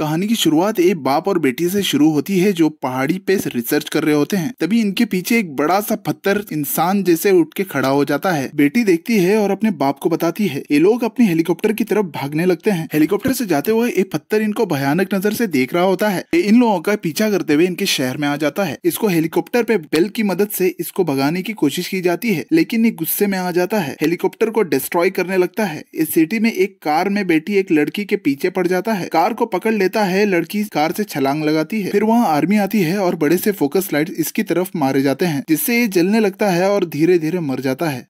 कहानी की शुरुआत एक बाप और बेटी से शुरू होती है जो पहाड़ी पे रिसर्च कर रहे होते हैं तभी इनके पीछे एक बड़ा सा पत्थर इंसान जैसे उठ के खड़ा हो जाता है बेटी देखती है और अपने बाप को बताती है ये लोग अपने हेलीकॉप्टर की तरफ भागने लगते हैं हेलीकॉप्टर से जाते हुए एक पत्थर इनको भयानक नजर से देख रहा होता है इन लोगों का पीछा करते हुए इनके शहर में आ जाता है इसको हेलीकॉप्टर पे बेल की मदद से इसको भगाने की कोशिश की जाती है लेकिन ये गुस्से में आ जाता है हेलीकॉप्टर को डिस्ट्रॉय करने लगता है इस सिटी में एक कार में बैठी एक लड़की के पीछे पड़ जाता है कार को पकड़ लेता है लड़की कार से छलांग लगाती है फिर वहाँ आर्मी आती है और बड़े से फोकस लाइट इसकी तरफ मारे जाते हैं जिससे ये जलने लगता है और धीरे धीरे मर जाता है